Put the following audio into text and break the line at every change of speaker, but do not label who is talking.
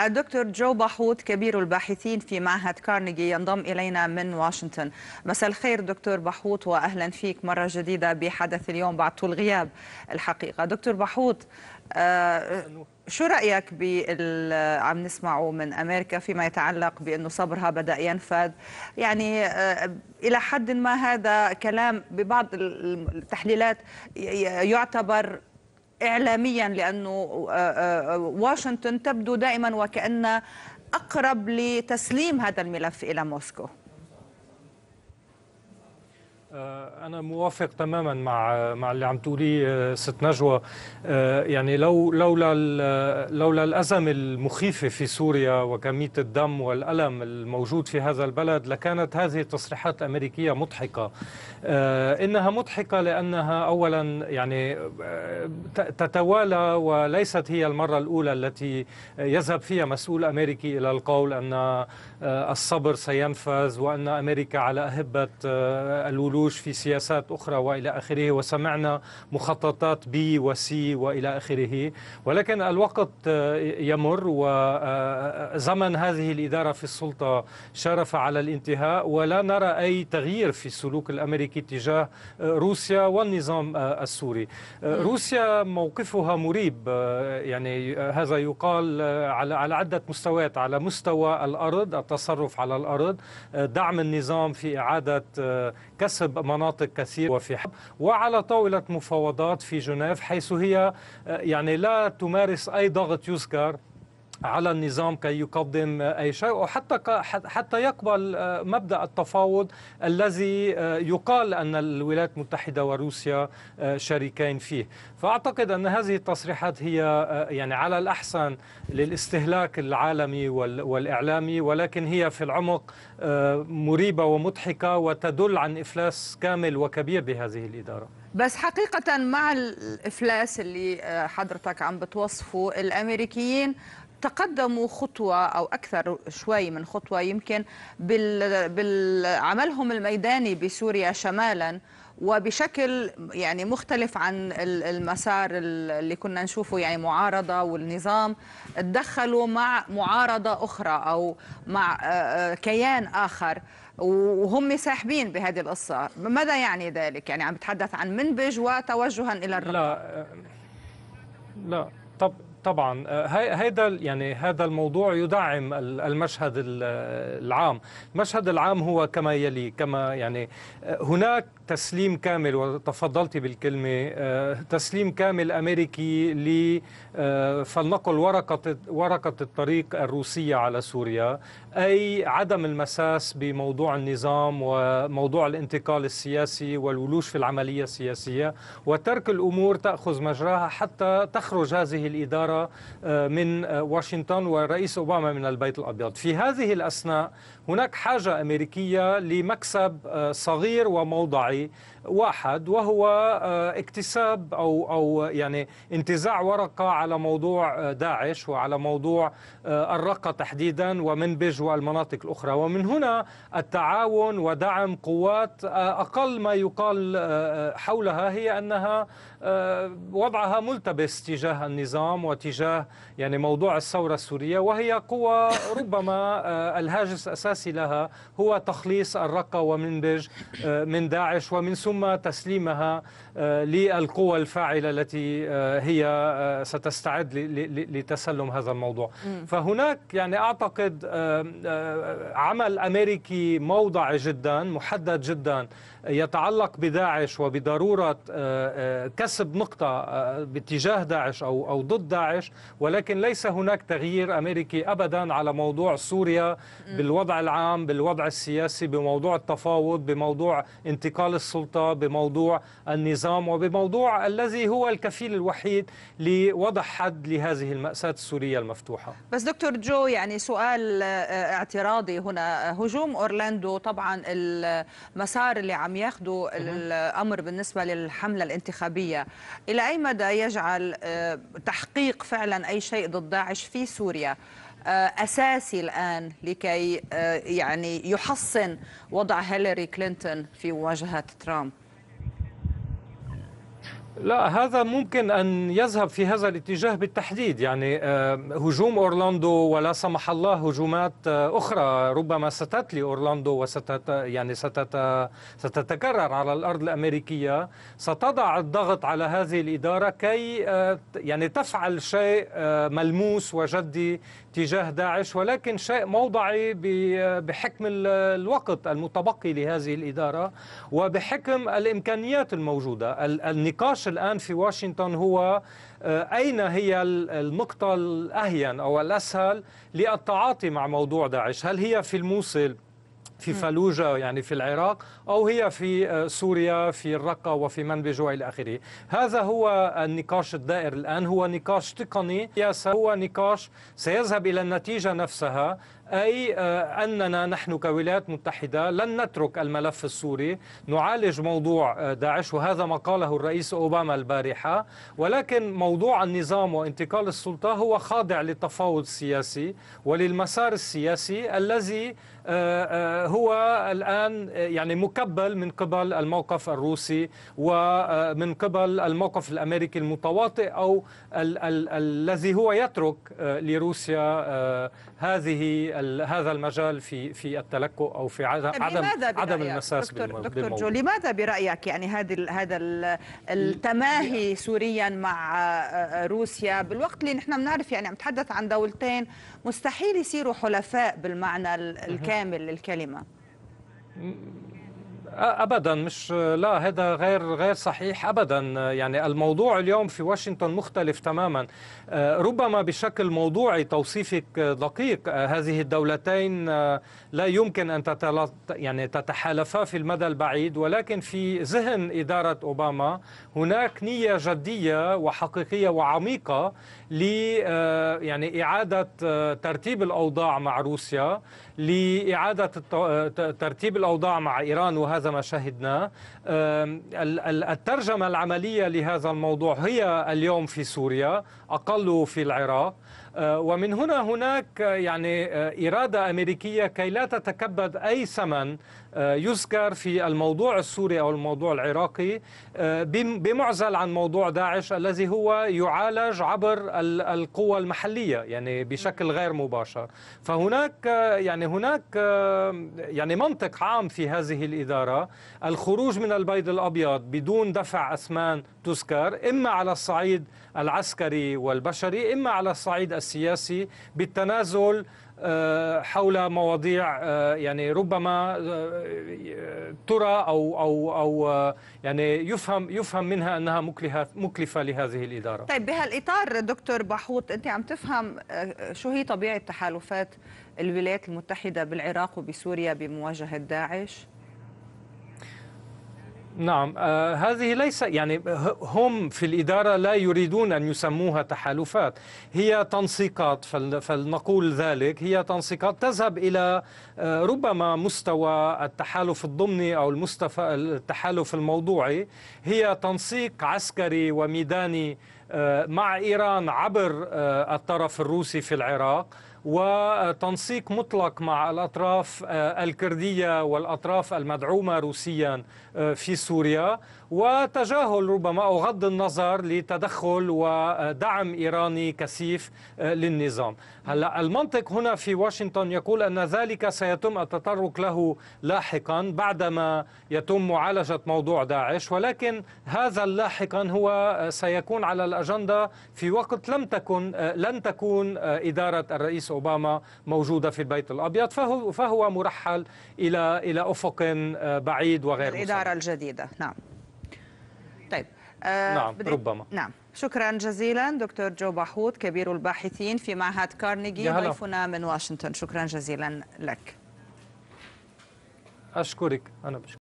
الدكتور جو بحوط كبير الباحثين في معهد كارنيجي ينضم إلينا من واشنطن مساء الخير دكتور بحوط وأهلا فيك مرة جديدة بحدث اليوم بعد طول غياب الحقيقة دكتور بحوط آه، شو رأيك بال عم نسمعه من أمريكا فيما يتعلق بأنه صبرها بدأ ينفذ يعني آه، إلى حد ما هذا كلام ببعض التحليلات يعتبر إعلاميا لأنه آه، آه، واشنطن تبدو دائما وكأن أقرب لتسليم هذا الملف إلى موسكو
انا موافق تماما مع مع اللي عم تقوليه آه، ست نجوى آه، يعني لو لولا لولا الازمه المخيفه في سوريا وكميه الدم والالم الموجود في هذا البلد لكانت هذه التصريحات الامريكيه مضحكه آه، انها مضحكه لانها اولا يعني تتوالى وليست هي المره الاولى التي يذهب فيها مسؤول امريكي الى القول ان الصبر سينفذ وان امريكا على اهبه الولوج في سياسه سياسات أخرى وإلى آخره وسمعنا مخططات بي وسي وإلى آخره ولكن الوقت آه، يمر وزمن آه، آه، هذه الإدارة في السلطة شرف على الانتهاء ولا نرى أي تغيير في السلوك الأمريكي تجاه روسيا والنظام السوري روسيا موقفها مريب يعني هذا يقال على على عدة مستويات على مستوى الأرض التصرف على الأرض دعم النظام في إعادة كسب مناطق مناطق كثيرة وفي حب وعلى طاولة مفاوضات في جنيف حيث هي آه، يعني لا تمارس أي ضغط يذكر على النظام كي يقدم أي شيء وحتى حتى يقبل آه، مبدأ التفاوض الذي آه، يقال أن الولايات المتحدة وروسيا آه، شريكين فيه فأعتقد أن هذه التصريحات هي يعني على الأحسن للاستهلاك العالمي والإعلامي ولكن هي في العمق مريبة ومضحكة وتدل عن إفلاس كامل وكبير بهذه الإدارة
بس حقيقة مع الإفلاس اللي حضرتك عم بتوصفه الأمريكيين تقدموا خطوة أو أكثر شوي من خطوة يمكن بالعملهم الميداني بسوريا شمالا وبشكل يعني مختلف عن المسار اللي كنا نشوفه يعني معارضة والنظام تدخلوا مع معارضة أخرى أو مع آه، آه، كيان آخر وهم ساحبين بهذه القصة ماذا يعني ذلك؟ يعني عم بتحدث عن منبج وتوجها إلى الرقم لا
آه، لا طب طبعا هذا آه، يعني هذا الموضوع يدعم المشهد العام المشهد العام هو كما يلي كما يعني آه، هناك تسليم كامل وتفضلت بالكلمة آه، تسليم كامل أمريكي ل فلنقل ورقة ورقة الطريق الروسية على سوريا أي عدم المساس بموضوع النظام وموضوع الانتقال السياسي والولوش في العملية السياسية وترك الأمور تأخذ مجراها حتى تخرج هذه الإدارة آه، من آه، واشنطن ورئيس أوباما من البيت الأبيض في هذه الأثناء هناك حاجة أمريكية لمكسب آه، صغير وموضعي واحد وهو اكتساب أو, أو يعني انتزاع ورقة على موضوع داعش وعلى موضوع الرقة تحديدا ومنبج والمناطق الأخرى ومن هنا التعاون ودعم قوات آه، أقل ما يقال آه، آه، حولها هي أنها وضعها ملتبس تجاه النظام وتجاه يعني موضوع الثورة السورية وهي قوى ربما الهاجس الأساسي لها هو تخليص الرقة ومنبج من داعش ومن ثم تسليمها للقوى الفاعلة التي هي ستستعد لتسلم هذا الموضوع فهناك يعني أعتقد عمل امريكي موضعي جدا محدد جدا يتعلق بداعش وبضروره آه، آه، كسب نقطه آه، باتجاه داعش او او ضد داعش ولكن ليس هناك تغيير امريكي ابدا على موضوع سوريا بالوضع العام بالوضع السياسي بموضوع التفاوض بموضوع انتقال السلطه بموضوع النظام وبموضوع الذي هو الكفيل الوحيد لوضع حد لهذه الماساه السوريه المفتوحه
بس دكتور جو يعني سؤال اعتراضي هنا هجوم أورلاندو طبعا المسار اللي عم ياخده الأمر بالنسبة للحملة الانتخابية إلى أي مدى يجعل آه، تحقيق فعلا أي شيء ضد داعش في سوريا آه، أساسي الآن لكي آه، يعني يحصن وضع هيلاري كلينتون في مواجهة ترامب
لا هذا ممكن أن يذهب في هذا الاتجاه بالتحديد يعني آه، هجوم أورلاندو ولا سمح الله هجومات آه، أخرى ربما ستتلي أورلاندو وستت يعني ستت ستتكرر على الأرض الأمريكية ستضع الضغط على هذه الإدارة كي آه، يعني تفعل شيء ملموس وجدي تجاه داعش ولكن شيء موضعي بحكم الوقت المتبقي لهذه الإدارة وبحكم الإمكانيات الموجودة النقاش الآن في واشنطن هو آه، أين هي النقطة الأهين أو الأسهل للتعاطي مع موضوع داعش هل هي في الموصل في فالوجة يعني في العراق أو هي في آه، سوريا في الرقة وفي منبج وإلى آخره هذا هو النقاش الدائر الآن هو نقاش تقني هو نقاش سيذهب إلى النتيجة نفسها أي آه، أننا نحن كولايات متحدة لن نترك الملف السوري نعالج موضوع آه، داعش وهذا ما قاله الرئيس أوباما البارحة ولكن موضوع النظام وانتقال السلطة هو خاضع للتفاوض السياسي وللمسار السياسي الذي آه، آه، هو الآن آه، يعني مكبل من قبل الموقف الروسي ومن قبل الموقف الأمريكي المتواطئ أو ال ال الذي هو يترك لروسيا هذه هذا المجال في في التلكؤ أو في عدم عدم المساس دكتور, دكتور جو
لماذا برأيك يعني هذا هذا التماهي سوريا مع روسيا بالوقت اللي نحن بنعرف يعني عم نتحدث عن دولتين مستحيل يصيروا حلفاء بالمعنى الكامل كامل للكلمة
ابدا مش لا هذا غير غير صحيح ابدا يعني الموضوع اليوم في واشنطن مختلف تماما ربما بشكل موضوعي توصيفك دقيق هذه الدولتين لا يمكن ان يعني تتحالفا في المدى البعيد ولكن في ذهن اداره اوباما هناك نيه جديه وحقيقيه وعميقه ل يعني اعاده ترتيب الاوضاع مع روسيا لاعاده ترتيب الاوضاع مع ايران وهذا هذا ما شهدنا الترجمة العملية لهذا الموضوع هي اليوم في سوريا أقل في العراق آه، ومن هنا هناك آه، يعني آه، إرادة أمريكية كي لا تتكبد أي ثمن يذكر في الموضوع السوري أو الموضوع العراقي بمعزل عن موضوع داعش الذي هو يعالج عبر القوى المحلية يعني بشكل غير مباشر فهناك يعني هناك يعني منطق عام في هذه الإدارة الخروج من البيض الأبيض بدون دفع أثمان تذكر إما على الصعيد العسكري والبشري إما على الصعيد السياسي بالتنازل آه، حول مواضيع آه، يعني ربما آه، ترى او او او يعني يفهم يفهم منها انها مكلفه مكلفه لهذه الاداره. طيب
بهالاطار دكتور بحوط انت عم تفهم شو هي طبيعه تحالفات الولايات المتحده بالعراق وبسوريا بمواجهه داعش؟
نعم آه هذه ليس يعني هم في الإدارة لا يريدون أن يسموها تحالفات هي تنسيقات فلنقول ذلك هي تنسيقات تذهب إلى آه ربما مستوى التحالف الضمني أو المستفى التحالف الموضوعي هي تنسيق عسكري وميداني آه مع إيران عبر آه الطرف الروسي في العراق وتنسيق مطلق مع الأطراف آه، الكردية والأطراف المدعومة روسيا آه، في سوريا وتجاهل ربما أو غض النظر لتدخل ودعم إيراني كثيف آه، للنظام هلا المنطق هنا في واشنطن يقول أن ذلك سيتم التطرق له لاحقا بعدما يتم معالجة موضوع داعش ولكن هذا اللاحقا هو سيكون على الأجندة في وقت لم تكن لن تكون إدارة الرئيس أوباما موجودة في البيت الأبيض فهو, فهو مرحل إلى, إلى أفق آه، بعيد وغير الإدارة مسمى. الجديدة نعم
طيب آه نعم بدي... ربما نعم شكرا جزيلا دكتور جو باحوت كبير الباحثين في معهد كارنيجي ضيفنا من واشنطن شكرا جزيلا لك
أشكرك أنا بشكرك